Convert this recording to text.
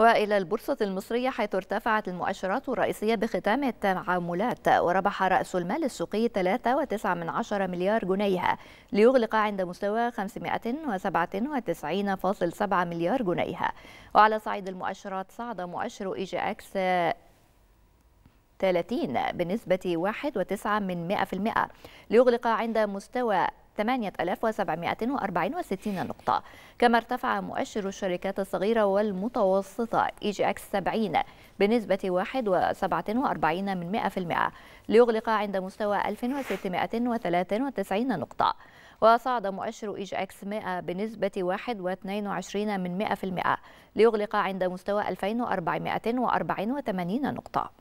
وإلى البورصة المصرية حيث ارتفعت المؤشرات الرئيسية بختام التعاملات وربح رأس المال السوقي 3.9 مليار جنيه ليغلق عند مستوى 597.7 مليار جنيه وعلى صعيد المؤشرات صعد مؤشر إي جي أكس 30 بنسبة 1.9 ليغلق عند مستوى 8764 نقطة كما ارتفع مؤشر الشركات الصغيرة والمتوسطة إي جي إكس 70 بنسبة 1.47 من 100% ليغلق عند مستوى 1693 نقطة وصعد مؤشر إيج إكس 100 بنسبة 1.22 من 100% ليغلق عند مستوى 2484 نقطة